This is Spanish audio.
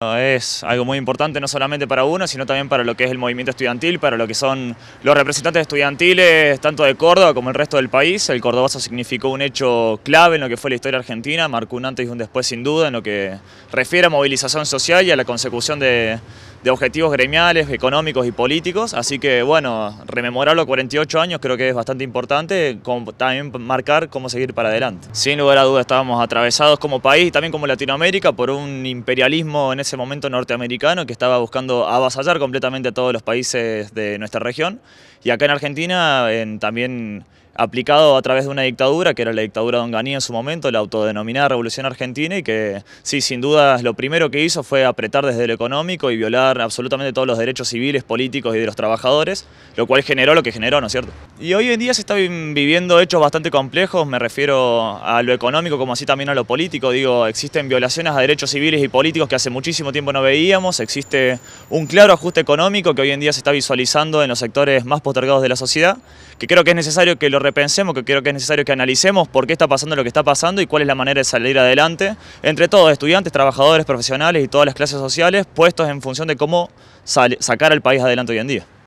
Es algo muy importante no solamente para uno, sino también para lo que es el movimiento estudiantil, para lo que son los representantes estudiantiles, tanto de Córdoba como el resto del país. El cordobazo significó un hecho clave en lo que fue la historia argentina, marcó un antes y un después sin duda en lo que refiere a movilización social y a la consecución de, de objetivos gremiales, económicos y políticos, así que bueno, rememorarlo los 48 años creo que es bastante importante, como también marcar cómo seguir para adelante. Sin lugar a dudas estábamos atravesados como país y también como Latinoamérica por un imperialismo en ese momento norteamericano que estaba buscando avasallar completamente a todos los países de nuestra región y acá en Argentina también aplicado a través de una dictadura, que era la dictadura de Onganía en su momento, la autodenominada Revolución Argentina, y que sí, sin duda, lo primero que hizo fue apretar desde lo económico y violar absolutamente todos los derechos civiles, políticos y de los trabajadores, lo cual generó lo que generó, ¿no es cierto? Y hoy en día se están viviendo hechos bastante complejos, me refiero a lo económico como así también a lo político, digo, existen violaciones a derechos civiles y políticos que hace muchísimo tiempo no veíamos, existe un claro ajuste económico que hoy en día se está visualizando en los sectores más postergados de la sociedad, que creo que es necesario que lo repensemos, que creo que es necesario que analicemos por qué está pasando lo que está pasando y cuál es la manera de salir adelante, entre todos, estudiantes, trabajadores, profesionales y todas las clases sociales, puestos en función de cómo sacar al país adelante hoy en día.